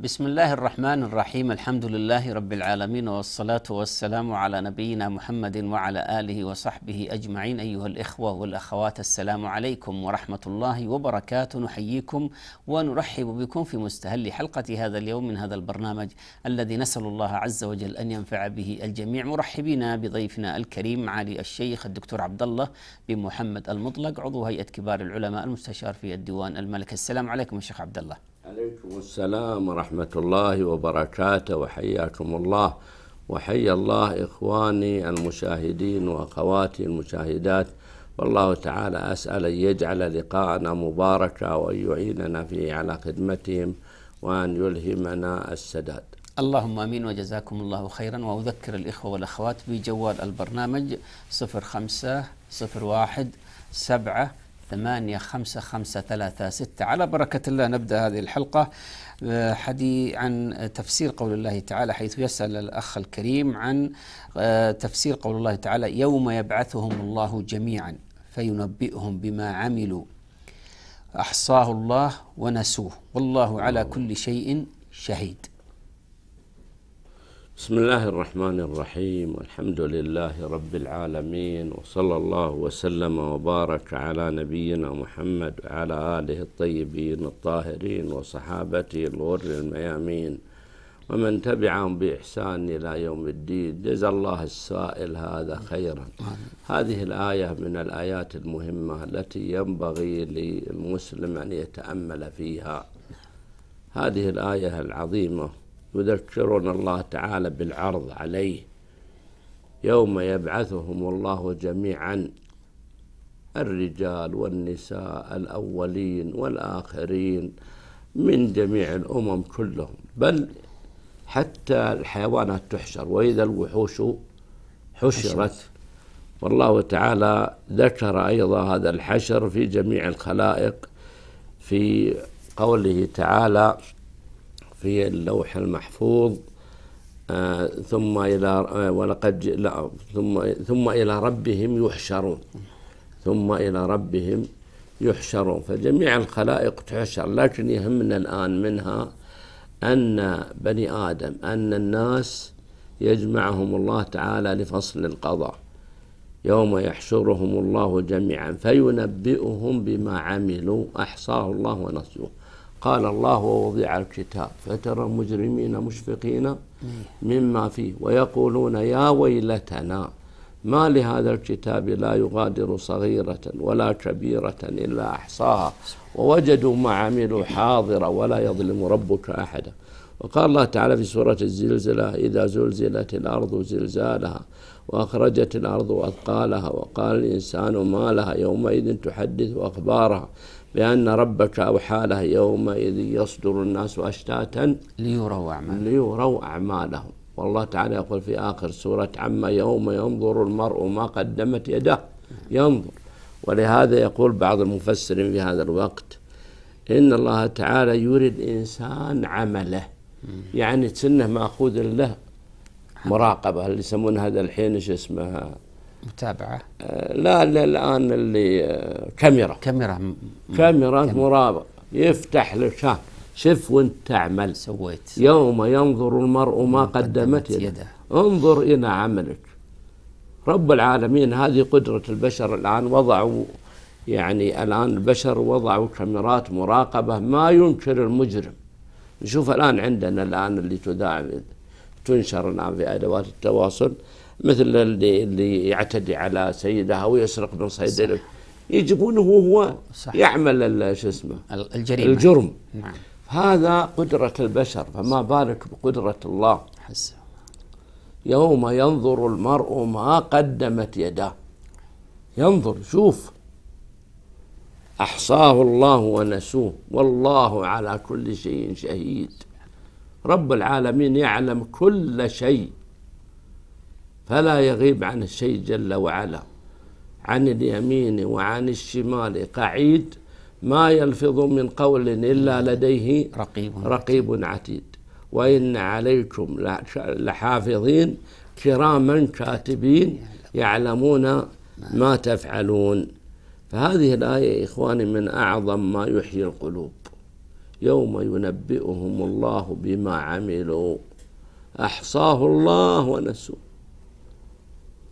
بسم الله الرحمن الرحيم الحمد لله رب العالمين والصلاة والسلام على نبينا محمد وعلى آله وصحبه أجمعين أيها الإخوة والأخوات السلام عليكم ورحمة الله وبركاته نحييكم ونرحب بكم في مستهل حلقة هذا اليوم من هذا البرنامج الذي نسأل الله عز وجل أن ينفع به الجميع مرحبين بضيفنا الكريم علي الشيخ الدكتور عبد الله بن محمد المطلق عضو هيئة كبار العلماء المستشار في الديوان الملك السلام عليكم الشيخ عبد الله عليكم السلام ورحمة الله وبركاته وحياكم الله وحيا الله إخواني المشاهدين وأخواتي المشاهدات والله تعالى أسأل أن يجعل لقاءنا مباركا وأن يعيننا فيه على خدمتهم وأن يلهمنا السداد اللهم امين وجزاكم الله خيرا واذكر الاخوه والاخوات بجوال البرنامج 05 01 7 ثمانية خمسة خمسة ثلاثة ستة على بركة الله نبدأ هذه الحلقة آه، حدي عن تفسير قول الله تعالى حيث يسأل الأخ الكريم عن آه، تفسير قول الله تعالى يوم يبعثهم الله جميعا فينبئهم بما عملوا أحصاه الله ونسوه والله على كل شيء شهيد بسم الله الرحمن الرحيم والحمد لله رب العالمين وصلى الله وسلم وبارك على نبينا محمد وعلى آله الطيبين الطاهرين وصحابته الغر الميامين ومن تبعهم بإحسان إلى يوم الدين جزا الله السائل هذا خيرا هذه الآية من الآيات المهمة التي ينبغي للمسلم أن يتأمل فيها هذه الآية العظيمة يذكرون الله تعالى بالعرض عليه يوم يبعثهم الله جميعا الرجال والنساء الأولين والآخرين من جميع الأمم كلهم بل حتى الحيوانات تحشر وإذا الوحوش حشرت والله تعالى ذكر أيضا هذا الحشر في جميع الخلائق في قوله تعالى في اللوح المحفوظ آه، ثم إلى آه، ولقد لا ثم ثم إلى ربهم يحشرون ثم إلى ربهم يحشرون فجميع الخلائق تحشر لكن يهمنا الآن منها أن بني آدم أن الناس يجمعهم الله تعالى لفصل القضاء يوم يحشرهم الله جميعا فينبئهم بما عملوا أحصاه الله ونسوه قال الله ووضع الكتاب فترى المجرمين مشفقين مما فيه ويقولون يا ويلتنا ما لهذا الكتاب لا يغادر صغيرة ولا كبيرة إلا أحصاها ووجدوا ما عملوا حاضرا ولا يظلم ربك أحدا وقال الله تعالى في سورة الزلزلة إذا زلزلت الأرض زلزالها وأخرجت الأرض أثقالها وقال الإنسان ما لها يومئذ تحدث أخبارها بأن ربك أوحى له يومئذ يصدر الناس أشتاتا ليروا أعمالهم ليروا أعمالهم والله تعالى يقول في آخر سورة عما يوم ينظر المرء ما قدمت يده ينظر ولهذا يقول بعض المفسرين في هذا الوقت إن الله تعالى يريد إنسان عمله يعني سنه مأخوذ له مراقبة اللي يسمون هذا الحين إيش اسمها متابعة؟ آه، لا الآن اللي آه، كاميرا كاميرا م... كاميرا مراقبة يفتح لك شف وانت تعمل سويت يوم ينظر المرء ما قدمت يده. يده انظر إلى عملك رب العالمين هذه قدرة البشر الآن وضعوا يعني الآن البشر وضعوا كاميرات مراقبة ما ينكر المجرم نشوف الآن عندنا الآن اللي تداعم تنشر الآن في أدوات التواصل مثل اللي اللي يعتدي على سيدها ويسرق من صيدله يجيبونه وهو صح. يعمل شو اسمه الجريمه الجرم نعم. هذا قدرة البشر فما بالك بقدرة الله حسن. يوم ينظر المرء ما قدمت يداه ينظر شوف أحصاه الله ونسوه والله على كل شيء شهيد رب العالمين يعلم كل شيء فلا يغيب عن الشيء جل وعلا عن اليمين وعن الشمال قعيد ما يلفظ من قول إلا لديه رقيب, رقيب عتيد وإن عليكم لحافظين كراما كاتبين يعلمون ما تفعلون فهذه الآية إخواني من أعظم ما يحيي القلوب يوم ينبئهم الله بما عملوا أحصاه الله ونسوه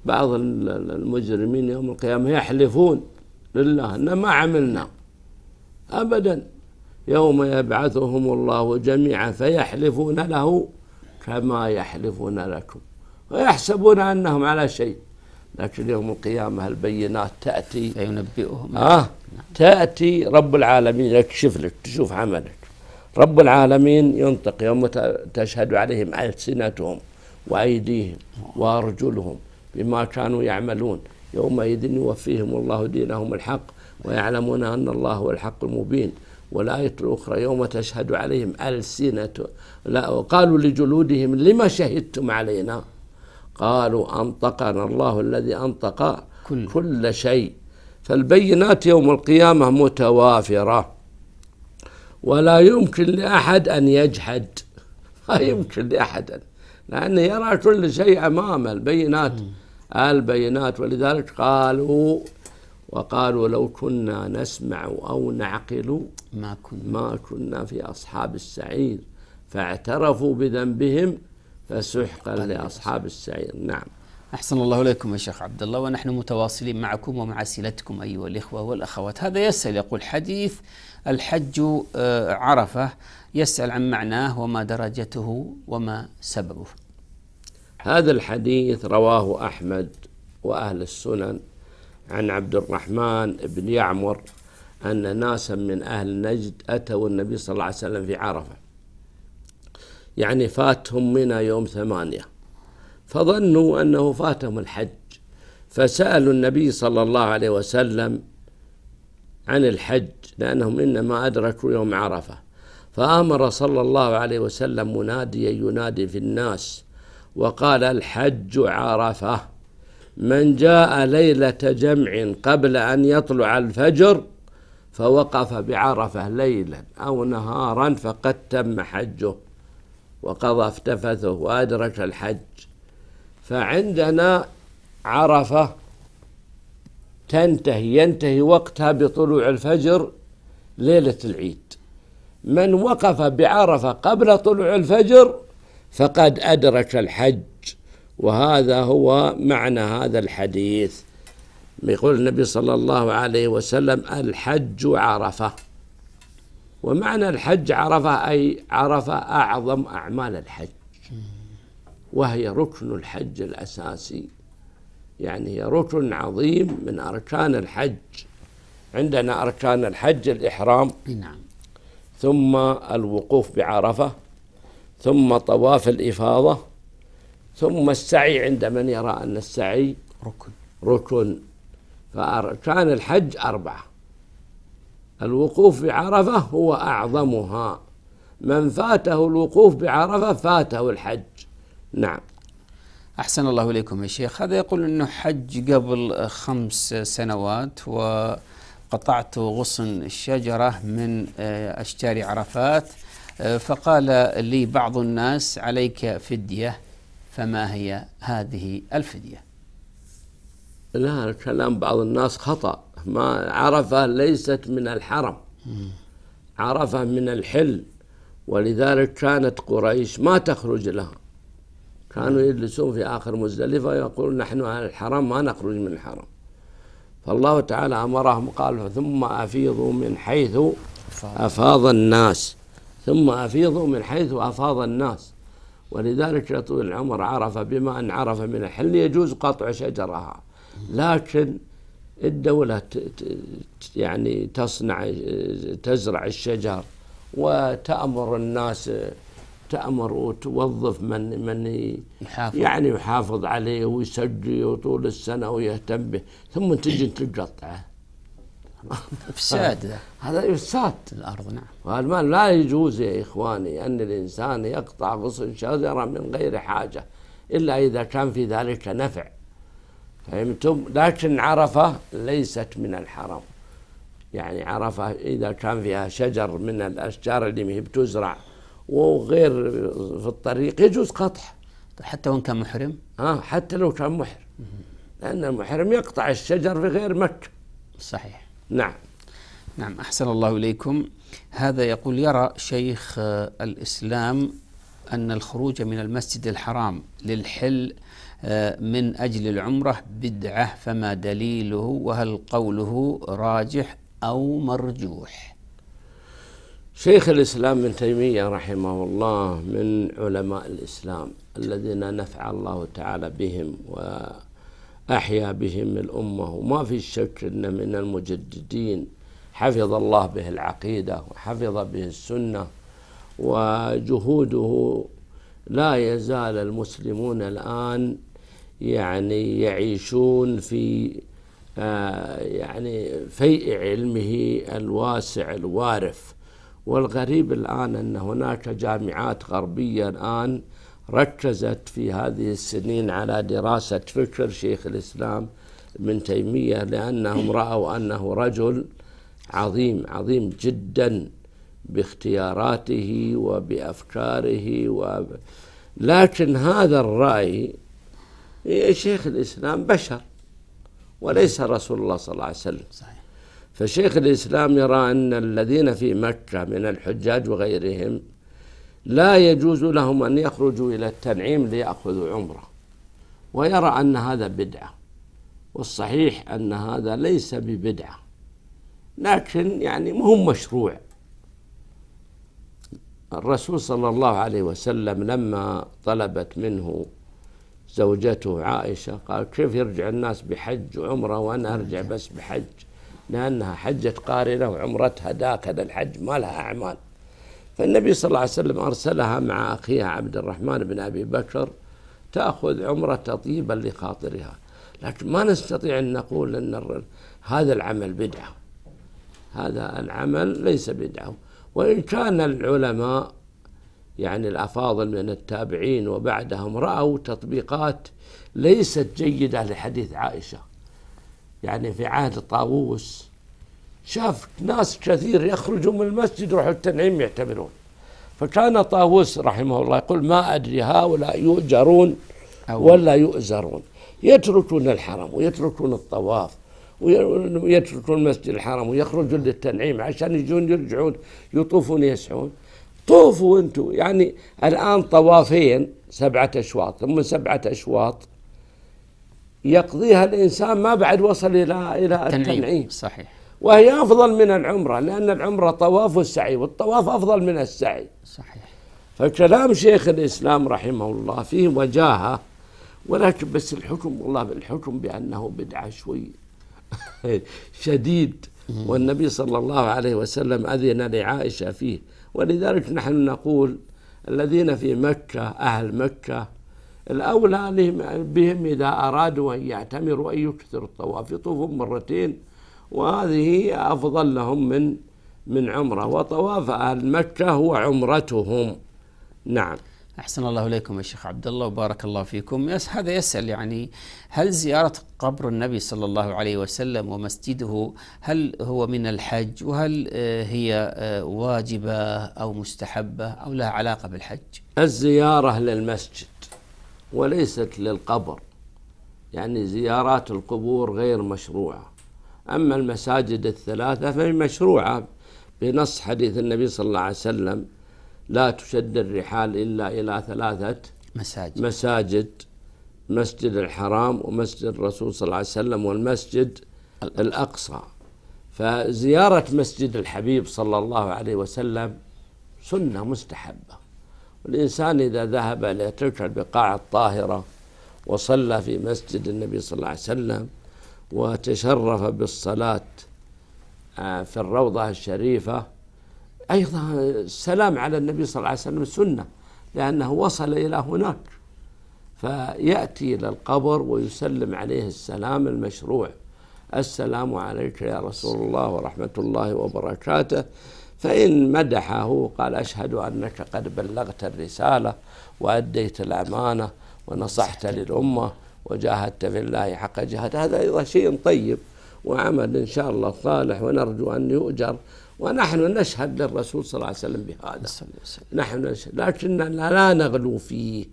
بعض المجرمين يوم القيامة يحلفون لله أن ما عملنا أبدا يوم يبعثهم الله جميعا فيحلفون له كما يحلفون لكم ويحسبون أنهم على شيء لكن يوم القيامة البينات تأتي فينبئهم آه تأتي رب العالمين يكشف لك تشوف عملك رب العالمين ينطق يوم تشهد عليهم ألسنتهم وأيديهم وأرجلهم بما كانوا يعملون يومئذ يوفيهم الله دينهم الحق ويعلمون أن الله هو الحق المبين والآية الأخرى يوم تشهد عليهم ألسنة لا قالوا لجلودهم لما شهدتم علينا قالوا أنطقنا الله الذي أنطق كل, كل شيء فالبينات يوم القيامة متوافرة ولا يمكن لأحد أن يجحد لا يمكن لأحد لأنه يرى كل شيء أمامه البينات البينات ولذلك قالوا وقالوا لو كنا نسمع أو نعقل ما كنا, ما كنا في أصحاب السعير فاعترفوا بذنبهم فسحقا لأصحاب السعير نعم أحسن الله إليكم يا شيخ عبد الله ونحن متواصلين معكم ومع أسئلتكم أيها الإخوة والأخوات هذا يسأل يقول حديث الحج آه، عرفة يسأل عن معناه وما درجته وما سببه هذا الحديث رواه أحمد وأهل السنن عن عبد الرحمن بن يعمر أن ناسا من أهل نجد أتوا النبي صلى الله عليه وسلم في عرفة يعني فاتهم منى يوم ثمانية فظنوا أنه فاتهم الحج فسألوا النبي صلى الله عليه وسلم عن الحج لأنهم إنما أدركوا يوم عرفة فأمر صلى الله عليه وسلم مناديا ينادي في الناس وقال الحج عرفة من جاء ليلة جمع قبل أن يطلع الفجر فوقف بعرفة ليلا أو نهارا فقد تم حجه وقضى افتفثه وأدرك الحج فعندنا عرفة تنتهي ينتهي وقتها بطلوع الفجر ليلة العيد من وقف بعرفة قبل طلوع الفجر فقد أدرك الحج وهذا هو معنى هذا الحديث يقول النبي صلى الله عليه وسلم الحج عرفة ومعنى الحج عرفة أي عرفة أعظم أعمال الحج وهي ركن الحج الأساسي يعني هي ركن عظيم من أركان الحج عندنا أركان الحج الإحرام نعم ثم الوقوف بعرفة ثم طواف الإفاضة ثم السعي عند من يرى أن السعي ركن ركن فأركان الحج أربعة الوقوف بعرفة هو أعظمها من فاته الوقوف بعرفة فاته الحج نعم أحسن الله إليكم يا شيخ هذا يقول أنه حج قبل خمس سنوات وقطعت غصن الشجرة من آه، أشجار عرفات آه، فقال لي بعض الناس عليك فدية فما هي هذه الفدية لا كلام بعض الناس خطأ ما عرفة ليست من الحرم عرفة من الحل ولذلك كانت قريش ما تخرج لها كانوا يجلسون في آخر مزدلفة ويقولون نحن على الحرم ما نخرج من الحرم فالله تعالى أمرهم قال ثم أفيضوا من حيث أفاض الناس ثم أفيضوا من حيث أفاض الناس ولذلك يا طويل العمر عرف بما أن عرف من الحل يجوز قطع شجرها لكن الدولة يعني تصنع تزرع الشجر وتأمر الناس تأمر وتوظف من من يحافظ. يعني يحافظ عليه ويسجيه طول السنة ويهتم به ثم تجي تقطعه افساد هذا افساد الارض نعم والمال لا يجوز يا اخواني ان الانسان يقطع غصن شجره من غير حاجه الا اذا كان في ذلك نفع فهمتم لكن عرفه ليست من الحرم يعني عرفه اذا كان فيها شجر من الاشجار اللي ما هي بتزرع وغير في الطريق يجوز قطع حتى وان كان محرم؟ ها آه، حتى لو كان محرم لان المحرم يقطع الشجر في غير مكه صحيح نعم نعم أحسن الله إليكم هذا يقول يرى شيخ آه، الإسلام أن الخروج من المسجد الحرام للحل آه، من أجل العمرة بدعة فما دليله وهل قوله راجح أو مرجوح شيخ الإسلام ابن تيمية رحمه الله من علماء الإسلام الذين نفع الله تعالى بهم و أحيا بهم الأمة وما في شك أن من المجددين حفظ الله به العقيدة وحفظ به السنة وجهوده لا يزال المسلمون الآن يعني يعيشون في آه، يعني فيء علمه الواسع الوارف والغريب الآن أن هناك جامعات غربية الآن ركزت في هذه السنين على دراسة فكر شيخ الإسلام ابن تيمية لأنهم رأوا أنه رجل عظيم عظيم جدا باختياراته وبأفكاره و... لكن هذا الرأي شيخ الإسلام بشر وليس رسول الله صلى الله عليه وسلم صحيح. فشيخ الإسلام يرى أن الذين في مكة من الحجاج وغيرهم لا يجوز لهم أن يخرجوا إلى التنعيم ليأخذوا عمرة ويرى أن هذا بدعة والصحيح أن هذا ليس ببدعة لكن يعني مهم مشروع الرسول صلى الله عليه وسلم لما طلبت منه زوجته عائشة قال كيف يرجع الناس بحج وعمرة وأنا أرجع نعم. بس بحج لأنها حجت قارنة وعمرتها داخل الحج ما لها أعمال فالنبي صلى الله عليه وسلم أرسلها مع أخيها عبد الرحمن بن أبي بكر تأخذ عمرة تطيبا لخاطرها لكن ما نستطيع أن نقول أن هذا العمل بدعة هذا العمل ليس بدعة وإن كان العلماء يعني الأفاضل من التابعين وبعدهم رأوا تطبيقات ليست جيدة لحديث عائشة يعني في عهد طاووس شاف ناس كثير يخرجوا من المسجد يروحوا التنعيم يعتمرون فكان طاووس رحمه الله يقول ما أدري هؤلاء يؤجرون ولا يؤزرون يتركون الحرم ويتركون الطواف ويتركون المسجد الحرم ويخرجون للتنعيم عشان يجون يرجعون يطوفون يسعون طوفوا انتم يعني الآن طوافين سبعة أشواط ثم سبعة أشواط يقضيها الإنسان ما بعد وصل إلى إلى التنعيم, التنعيم. صحيح وهي أفضل من العمرة لأن العمرة طواف والسعي والطواف أفضل من السعي صحيح فكلام شيخ الإسلام رحمه الله فيه وجاهة ولكن بس الحكم والله بالحكم بأنه بدعة شوي شديد والنبي صلى الله عليه وسلم أذن لعائشة فيه ولذلك نحن نقول الذين في مكة أهل مكة الأولى بهم إذا أرادوا أن يعتمروا أن يكثروا الطواف يطوفون مرتين وهذه أفضل لهم من من عمرة وطواف أهل مكة هو عمرتهم نعم أحسن الله إليكم يا شيخ عبد الله وبارك الله فيكم يس هذا يسأل يعني هل زيارة قبر النبي صلى الله عليه وسلم ومسجده هل هو من الحج وهل آه، هي آه، واجبة أو مستحبة أو لها علاقة بالحج الزيارة للمسجد وليست للقبر يعني زيارات القبور غير مشروعه أما المساجد الثلاثة فهي مشروعة بنص حديث النبي صلى الله عليه وسلم لا تشد الرحال إلا إلى ثلاثة مساجد مساجد مسجد الحرام ومسجد الرسول صلى الله عليه وسلم والمسجد الأقصى فزيارة مسجد الحبيب صلى الله عليه وسلم سنة مستحبة والإنسان إذا ذهب إلى تلك البقاع الطاهرة وصلى في مسجد النبي صلى الله عليه وسلم وتشرف بالصلاة آه، في الروضة الشريفة أيضا السلام على النبي صلى الله عليه وسلم سنة لأنه وصل إلى هناك فيأتي إلى القبر ويسلم عليه السلام المشروع السلام عليك يا رسول الله ورحمة الله وبركاته فإن مدحه قال أشهد أنك قد بلغت الرسالة وأديت الأمانة ونصحت للأمة وجاهدت في الله حق جهاد هذا أيضا شيء طيب وعمل إن شاء الله صالح ونرجو أن يؤجر ونحن نشهد للرسول صلى الله عليه وسلم بهذا نحن نشهد لكننا لا نغلو فيه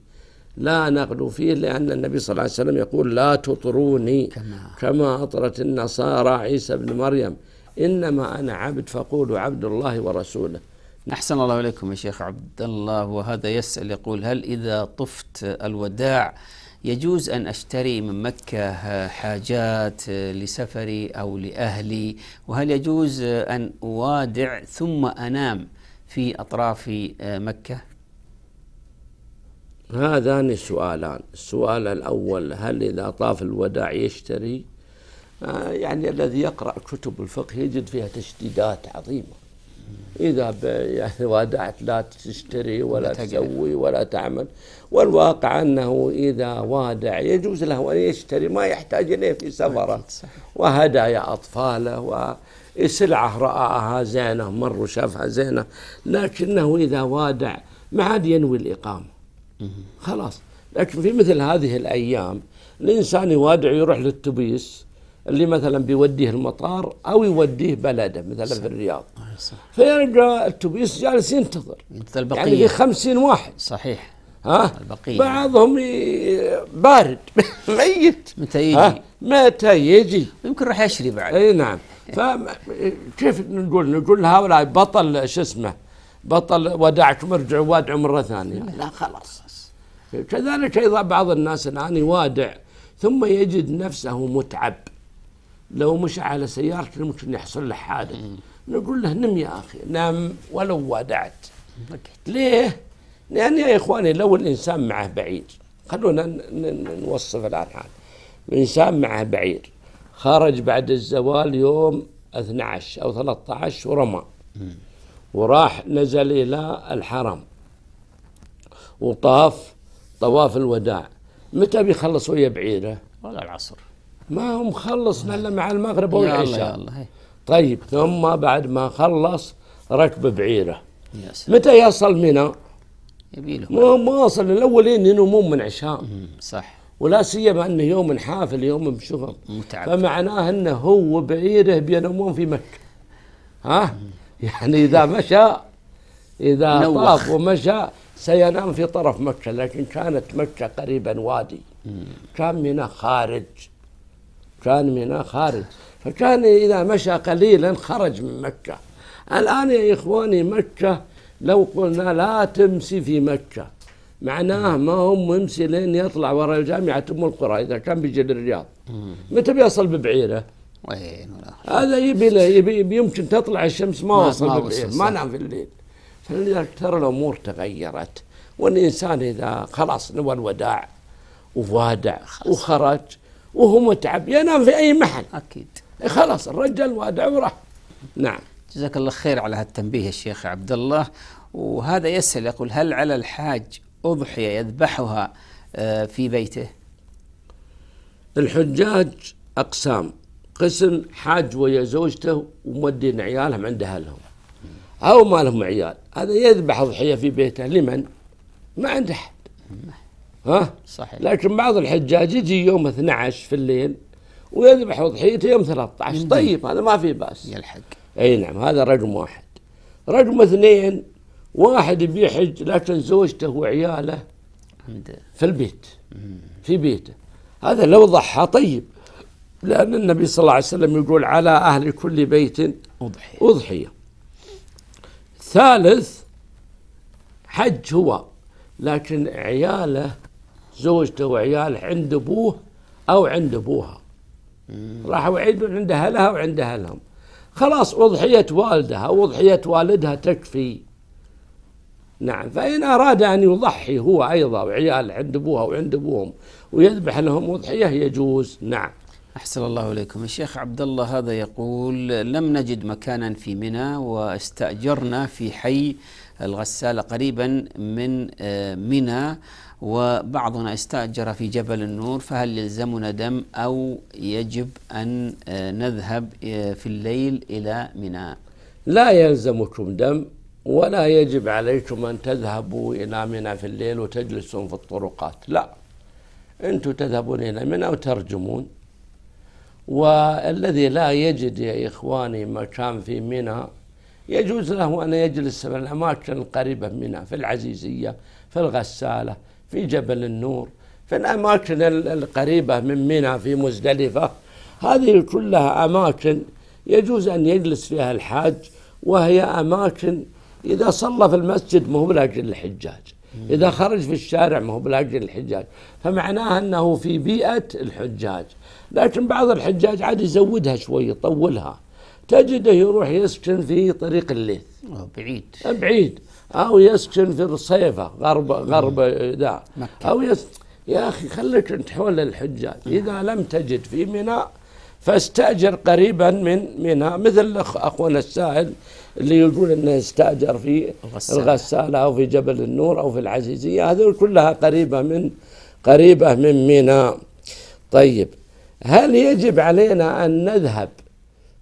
لا نغلو فيه لأن النبي صلى الله عليه وسلم يقول لا تطروني كما, كما أطرت النصارى عيسى بن مريم إنما أنا عبد فقولوا عبد الله ورسوله أحسن الله إليكم يا شيخ عبد الله وهذا يسأل يقول هل إذا طفت الوداع يجوز أن أشتري من مكة آه، حاجات آه، لسفري أو لأهلي وهل يجوز آه، أن أوادع ثم أنام في أطراف مكة هذان السؤالان السؤال الأول هل إذا طاف الوداع يشتري يعني الذي يقرأ كتب الفقه يجد فيها تشديدات عظيمة إذا يعني وادعت لا تشتري ولا تسوي ولا تعمل والواقع أنه إذا وادع يجوز له أن يشتري ما يحتاج إليه في سفره وهدايا أطفاله وسلعة رآها زينة مر وشافها زينة لكنه إذا وادع ما عاد ينوي الإقامة خلاص لكن في مثل هذه الأيام الإنسان يوادع يروح للتبيس اللي مثلا بيوديه المطار او يوديه بلده مثلا صح. في الرياض آه، صح. فيلقى التوبيس جالس ينتظر مثل البقيه يعني في 50 واحد صحيح ها البقيه بعضهم بارد ميت متى يجي متى يجي يمكن راح يشري بعد اي نعم فكيف نقول نقول هؤلاء بطل شو اسمه بطل ودعكم ارجعوا وادعوا مره ثانيه لا خلاص كذلك ايضا بعض الناس الان يوادع ثم يجد نفسه متعب لو مش على سيارتي ممكن يحصل له حادث نقول له نم يا أخي نام ولو وادعت ليه؟ لأن يا إخواني لو الإنسان معه بعير خلونا نوصف الآن هذا الإنسان معه بعير خرج بعد الزوال يوم 12 أو 13 ورمى وراح نزل إلى الحرم وطاف طواف الوداع متى بيخلص ويا بعيره؟ ولا العصر ما هم خلصنا الا مع المغرب والعشاء طيب ثم بعد ما خلص ركب بعيره يا متى يصل منى؟ له ما ما وصل الاولين ينومون من عشاء صح ولا سيما انه يوم حافل يوم بشغل متعب فمعناه انه هو وبعيره بينامون في مكه ها يعني اذا مشى اذا طاف ومشى سينام في طرف مكه لكن كانت مكه قريبا وادي كان منى خارج كان منى خارج فكان إذا مشى قليلا خرج من مكة الآن يا إخواني مكة لو قلنا لا تمسي في مكة معناه ما هو ممسي لين يطلع وراء جامعة أم القرى إذا كان بيجي للرياض متى بيصل ببعيره؟ وين هذا يبي له يبي يمكن تطلع الشمس ما, وصل ببعيرة ما نام في الليل فلذلك ترى الأمور تغيرت والإنسان إذا خلاص نوى الوداع ووادع وخرج وهو متعب ينام في أي محل أكيد خلاص الرجل واد وراح نعم جزاك الله خير على هالتنبيه يا شيخ عبد الله وهذا يسأل يقول هل على الحاج أضحية يذبحها آه، في بيته الحجاج أقسام قسم حاج ويا زوجته ومودين عيالهم عند أهلهم أو ما لهم عيال هذا يذبح أضحية في بيته لمن ما عنده أحد ها صحيح لكن بعض الحجاج يجي يوم 12 في الليل ويذبح وضحيته يوم 13 طيب هذا ما في باس يلحق اي نعم هذا رقم واحد رقم اثنين واحد بيحج لكن زوجته وعياله في البيت في بيته هذا لو ضحى طيب لأن النبي صلى الله عليه وسلم يقول على أهل كل بيت أضحية أضحية ثالث حج هو لكن عياله زوجته وعياله عند ابوه او عند ابوها راحوا يعيدون عند اهلها وعند اهلهم خلاص اضحيه والدها واضحيه والدها تكفي نعم فإن أراد أن يضحي هو أيضا وعيال عند أبوها وعند أبوهم ويذبح لهم أضحية يجوز نعم أحسن الله إليكم الشيخ عبد الله هذا يقول لم نجد مكانا في منى واستأجرنا في حي الغسالة قريبا من آه، منى وبعضنا استأجر في جبل النور فهل يلزمنا دم أو يجب أن آه، نذهب آه، في الليل إلى منى لا يلزمكم دم ولا يجب عليكم أن تذهبوا إلى منى في الليل وتجلسون في الطرقات لا أنتم تذهبون إلى منى وترجمون والذي لا يجد يا إخواني مكان في منى يجوز له أن يجلس في الأماكن القريبة منها في العزيزية في الغسالة في جبل النور في الأماكن القريبة من منى في مزدلفة هذه كلها أماكن يجوز أن يجلس فيها الحاج وهي أماكن إذا صلى في المسجد ما هو لأجل الحجاج إذا خرج في الشارع ما هو لأجل الحجاج فمعناها أنه في بيئة الحجاج لكن بعض الحجاج عاد يزودها شوي يطولها تجده يروح يسكن في طريق الليث آه، بعيد بعيد أو يسكن في الصيفة غرب غرب ذا أو يس يا أخي خليك أنت حول الحجاج إذا لم تجد في ميناء فاستأجر قريبا من ميناء مثل أخونا السائل اللي يقول أنه استأجر في الغسالة. الغسالة أو في جبل النور أو في العزيزية هذول كلها قريبة من قريبة من ميناء طيب هل يجب علينا أن نذهب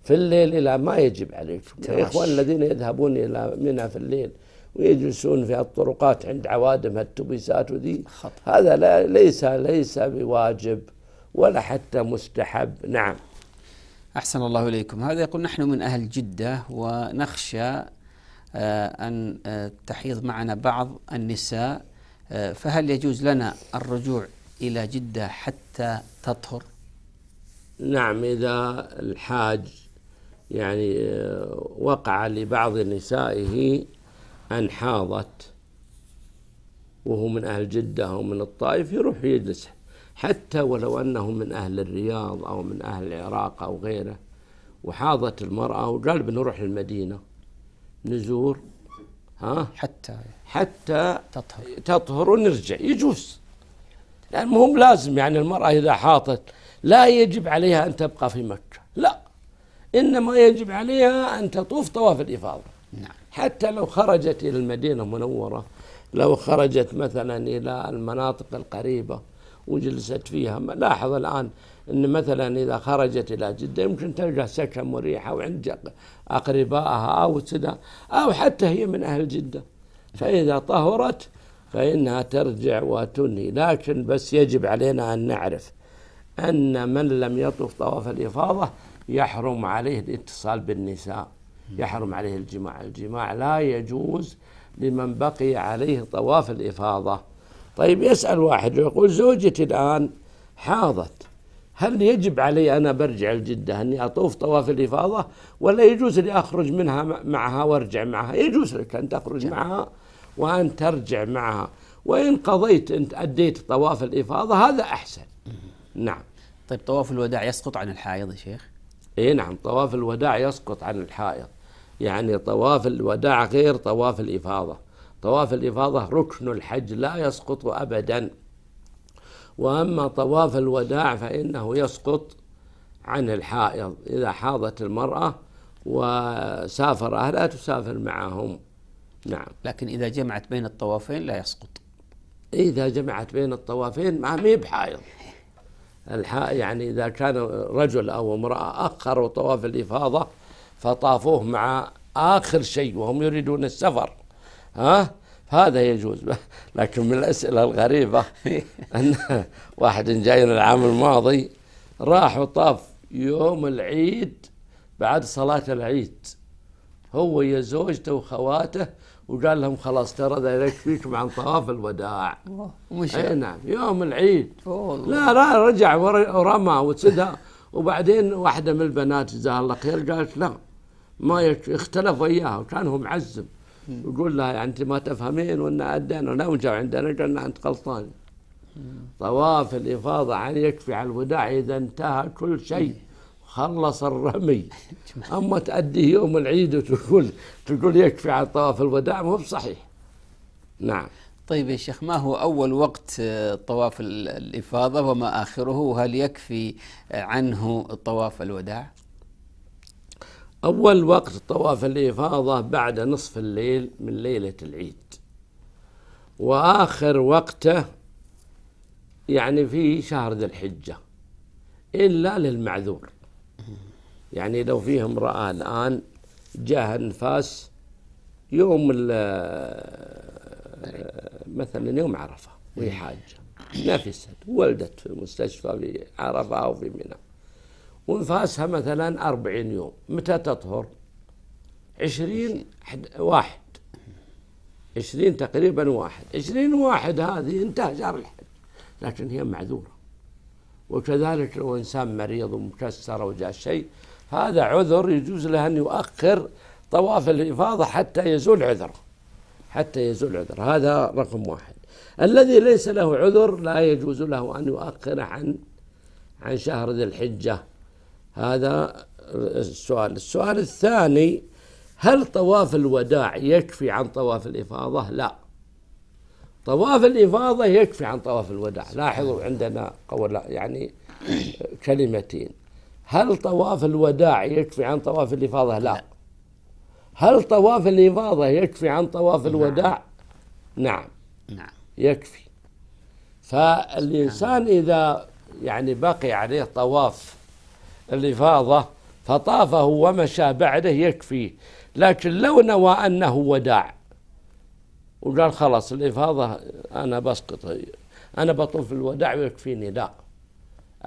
في الليل إلى ما يجب عليكم يا إخوان الذين يذهبون إلى منى في الليل ويجلسون في الطرقات عند عوادم التوبيسات وذي خطأ. هذا لا ليس ليس بواجب ولا حتى مستحب نعم أحسن الله إليكم هذا يقول نحن من أهل جدة ونخشى آه، أن آه، تحيض معنا بعض النساء آه، فهل يجوز لنا الرجوع إلى جدة حتى تطهر نعم إذا الحاج يعني وقع لبعض نسائه انحاضت وهو من أهل جدة أو من الطائف يروح يجلس حتى ولو أنه من أهل الرياض أو من أهل العراق أو غيره وحاضت المرأة وقال بنروح المدينة نزور ها حتى حتى تطهر تطهر ونرجع يجوز لأن مهم لازم يعني المرأة إذا حاطت لا يجب عليها أن تبقى في مكة لا إنما يجب عليها أن تطوف طواف الإفاضة نعم حتى لو خرجت إلى المدينة المنورة لو خرجت مثلا إلى المناطق القريبة وجلست فيها لاحظ الآن أن مثلا إذا خرجت إلى جدة يمكن تلقى سكن مريحة وعند أقربائها أو كذا أو حتى هي من أهل جدة فإذا طهرت فإنها ترجع وتنهي لكن بس يجب علينا أن نعرف أن من لم يطف طواف الإفاضة يحرم عليه الاتصال بالنساء يحرم عليه الجماع الجماع لا يجوز لمن بقي عليه طواف الإفاضة طيب يسأل واحد ويقول زوجتي الآن حاضت هل يجب علي أنا برجع لجدة أني أطوف طواف الإفاضة ولا يجوز لي أخرج منها معها وارجع معها يجوز لك أن تخرج نعم. معها وأن ترجع معها وإن قضيت أنت أديت طواف الإفاضة هذا أحسن نعم طيب طواف الوداع يسقط عن الحائض يا شيخ؟ اي نعم طواف الوداع يسقط عن الحائض يعني طواف الوداع غير طواف الإفاضة طواف الإفاضة ركن الحج لا يسقط أبدا وأما طواف الوداع فإنه يسقط عن الحائض إذا حاضت المرأة وسافر أهلها تسافر معهم نعم لكن إذا جمعت بين الطوافين لا يسقط إذا جمعت بين الطوافين ما هي بحائض يعني إذا كان رجل أو امرأة أخروا طواف الإفاضة فطافوه مع آخر شيء وهم يريدون السفر ها هذا يجوز لكن من الأسئلة الغريبة أن واحد جاينا العام الماضي راح وطاف يوم العيد بعد صلاة العيد هو يا زوجته وخواته وقال لهم خلاص ترى ذا يكفيكم عن طواف الوداع مش اي نعم يوم العيد لا لا رجع ورمى وسدى وبعدين واحده من البنات جزاها الله خير قالت لا ما يك... اختلف وياها وكان هو معزم يقول لها يعني انت ما تفهمين وان ادينا نوجع عندنا قلنا انت غلطانه طواف الافاضه عن يكفي على الوداع اذا انتهى كل شيء خلص الرمي اما تأديه يوم العيد وتقول تقول يكفي على طواف الوداع مو بصحيح نعم طيب يا شيخ ما هو أول وقت آه، طواف الإفاضة وما آخره وهل يكفي آه، عنه طواف الوداع أول وقت طواف الإفاضة بعد نصف الليل من ليلة العيد وآخر وقته يعني في شهر ذي الحجة إلا للمعذور يعني لو فيه امرأة الآن جاه النفاس يوم مثلا يوم عرفة وهي إيه. حاجة نفست ولدت في المستشفى في عرفة أو في منى وانفاسها مثلا أربعين يوم متى تطهر عشرين واحد عشرين تقريبا واحد عشرين واحد هذه انتهى شهر الحج لكن هي معذورة وكذلك لو إنسان مريض ومكسر أو جاء شيء هذا عذر يجوز له أن يؤخر طواف الإفاضة حتى يزول عذره حتى يزول عذره هذا رقم واحد الذي ليس له عذر لا يجوز له أن يؤخر عن عن شهر ذي الحجة هذا السؤال السؤال الثاني هل طواف الوداع يكفي عن طواف الإفاضة لا طواف الإفاضة يكفي عن طواف الوداع لاحظوا عندنا قول يعني كلمتين هل طواف الوداع يكفي عن طواف الإفاضة لا هل طواف الإفاضة يكفي عن طواف نعم. الوداع نعم نعم يكفي فالإنسان إذا يعني بقي عليه طواف الإفاضة فطافه ومشى بعده يكفيه لكن لو نوى أنه وداع وقال خلاص الإفاضة أنا بسقط أنا بطوف الوداع ويكفيني لا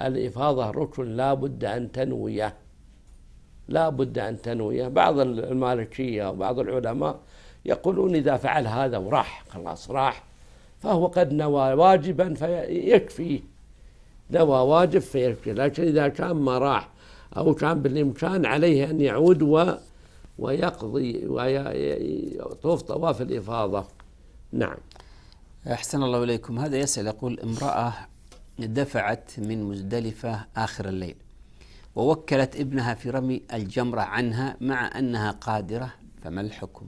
الإفاضة ركن لا بد أن تنويه لا بد أن تنويه بعض المالكية وبعض العلماء يقولون إذا فعل هذا وراح خلاص راح فهو قد نوى واجبا فيكفيه نوى واجب فيكفي لكن إذا كان ما راح أو كان بالإمكان عليه أن يعود و ويقضي ويطوف طواف الإفاضة نعم أحسن الله إليكم هذا يسأل يقول امرأة دفعت من مزدلفة آخر الليل ووكلت ابنها في رمي الجمرة عنها مع أنها قادرة فما الحكم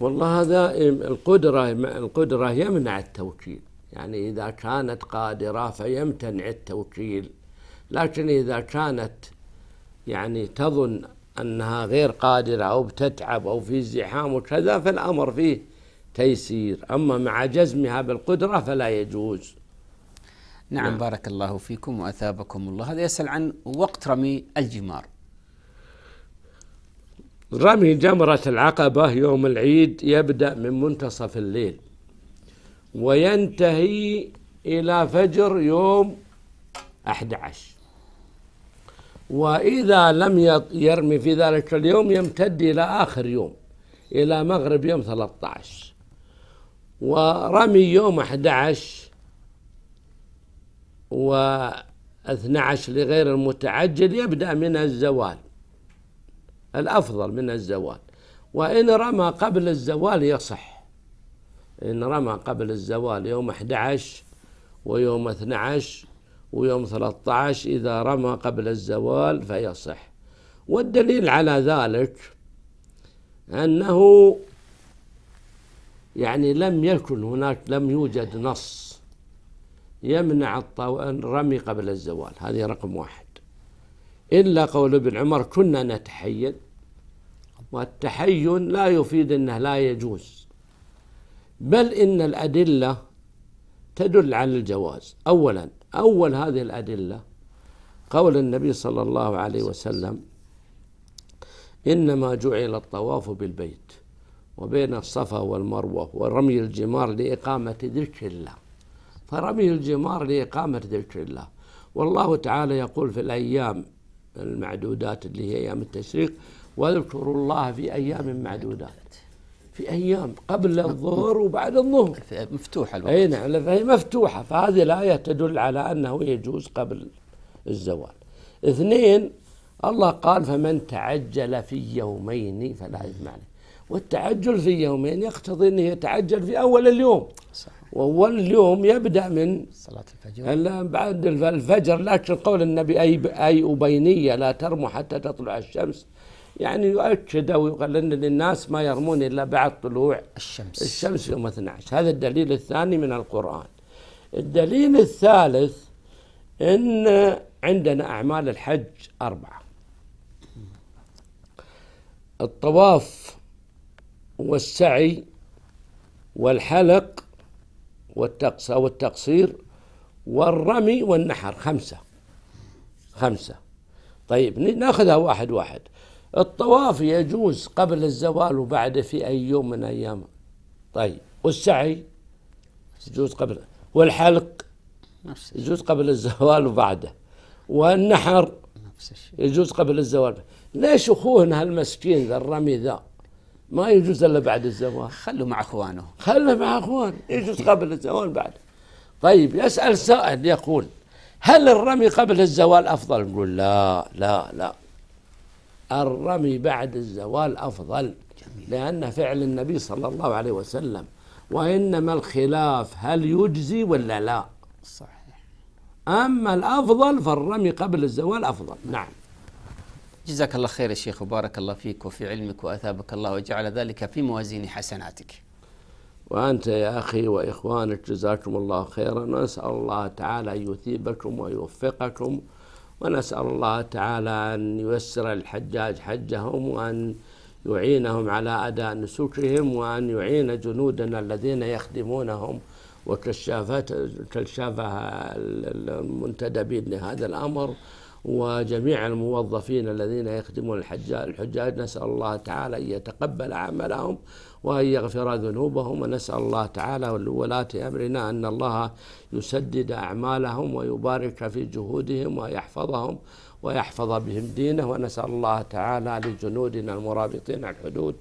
والله هذا القدرة القدرة يمنع التوكيل يعني إذا كانت قادرة فيمتنع التوكيل لكن إذا كانت يعني تظن أنها غير قادرة أو بتتعب أو في زحام وكذا فالأمر فيه تيسير أما مع جزمها بالقدرة فلا يجوز نعم, نعم بارك الله فيكم وأثابكم الله هذا يسأل عن وقت رمي الجمار رمي جمرة العقبة يوم العيد يبدأ من منتصف الليل وينتهي إلى فجر يوم 11 وإذا لم يرمي في ذلك اليوم يمتد إلى آخر يوم إلى مغرب يوم 13 ورمي يوم 11 و 12 لغير المتعجل يبدأ من الزوال الأفضل من الزوال وإن رمى قبل الزوال يصح إن رمى قبل الزوال يوم 11 ويوم 12 ويوم 13 إذا رمى قبل الزوال فيصح والدليل على ذلك أنه يعني لم يكن هناك لم يوجد نص يمنع الرمي قبل الزوال هذه رقم واحد إلا قول ابن عمر كنا نتحين والتحين لا يفيد أنه لا يجوز بل إن الأدلة تدل على الجواز أولا أول هذه الأدلة قول النبي صلى الله عليه وسلم إنما جعل الطواف بالبيت وبين الصفا والمروة ورمي الجمار لإقامة ذكر الله فرمي الجمار لإقامة ذكر الله والله تعالى يقول في الأيام المعدودات اللي هي أيام التشريق واذكروا الله في أيام معدودات في ايام قبل الظهر وبعد الظهر مفتوحه الوقت اي نعم فهي مفتوحه فهذه الايه تدل على انه يجوز قبل الزوال اثنين الله قال فمن تعجل في يومين فلا اثم عليه والتعجل في يومين يقتضي انه يتعجل في اول اليوم صح. واول اليوم يبدا من صلاه الفجر بعد الفجر لكن قول النبي اي اي ابينيه لا ترمو حتى تطلع الشمس يعني يؤكد أو يقال أن للناس ما يرمون إلا بعد طلوع الشمس الشمس يوم 12 هذا الدليل الثاني من القرآن الدليل الثالث أن عندنا أعمال الحج أربعة الطواف والسعي والحلق والتقص أو التقصير والرمي والنحر خمسة خمسة طيب ناخذها واحد واحد الطواف يجوز قبل الزوال وبعد في أي يوم من أيامه طيب والسعي يجوز قبل والحلق نفس يجوز قبل الزوال وبعده والنحر نفس يجوز قبل الزوال ليش اخوهنا هالمسكين ذا الرمي ذا ما يجوز الا بعد الزوال خلوا مع اخوانه خلوا مع اخوانه يجوز قبل الزوال بعد طيب يسال سائل يقول هل الرمي قبل الزوال افضل نقول لا لا لا الرمي بعد الزوال أفضل جميل. لأن فعل النبي صلى الله عليه وسلم وإنما الخلاف هل يجزي ولا لا صحيح أما الأفضل فالرمي قبل الزوال أفضل نعم جزاك الله خير يا شيخ وبارك الله فيك وفي علمك وأثابك الله وجعل ذلك في موازين حسناتك وأنت يا أخي وإخوانك جزاكم الله خيرا وأسأل الله تعالى أن يثيبكم ويوفقكم ونسأل الله تعالى أن ييسر الحجاج حجهم وأن يعينهم على أداء نسكهم وأن يعين جنودنا الذين يخدمونهم وكشافات كشافة المنتدبين لهذا الأمر وجميع الموظفين الذين يخدمون الحجاج الحجاج نسأل الله تعالى أن يتقبل عملهم وأن يغفر ذنوبهم ونسأل الله تعالى ولولاة أمرنا أن الله يسدد أعمالهم ويبارك في جهودهم ويحفظهم ويحفظ بهم دينه ونسأل الله تعالى لجنودنا المرابطين على الحدود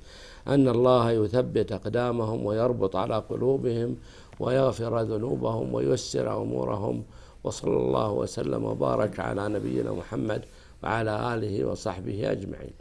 أن الله يثبت أقدامهم ويربط على قلوبهم ويغفر ذنوبهم ويسر أمورهم وصلى الله وسلم وبارك على نبينا محمد وعلى آله وصحبه أجمعين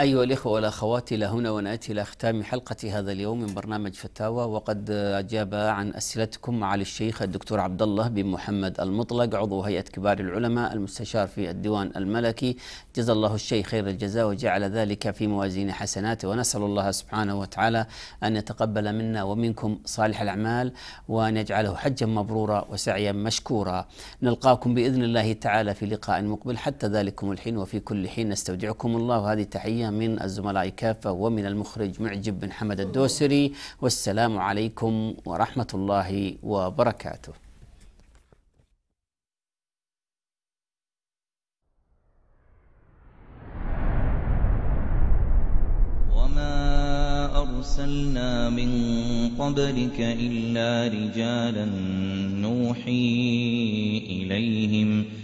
أيها الإخوة والأخوات إلى هنا ونأتي إلى ختام حلقة هذا اليوم من برنامج فتاوى وقد أجاب عن أسئلتكم معالي الشيخ الدكتور عبد الله بن محمد المطلق عضو هيئة كبار العلماء المستشار في الديوان الملكي جزا الله الشيخ خير الجزاء وجعل ذلك في موازين حسناته ونسأل الله سبحانه وتعالى أن يتقبل منا ومنكم صالح الأعمال وأن يجعله حجا مبرورا وسعيا مشكورا نلقاكم بإذن الله تعالى في لقاء مقبل حتى ذلكم الحين وفي كل حين نستودعكم الله هذه تحية العربية من الزملاء كافة ومن المخرج معجب بن حمد الدوسري والسلام عليكم ورحمة الله وبركاته وما أرسلنا من قبلك إلا رجالا نوحي إليهم